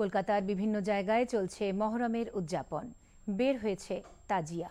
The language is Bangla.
কলকাতার বিভিন্ন জায়গায় চলছে মহরমের উদযাপন বের হয়েছে তাজিয়া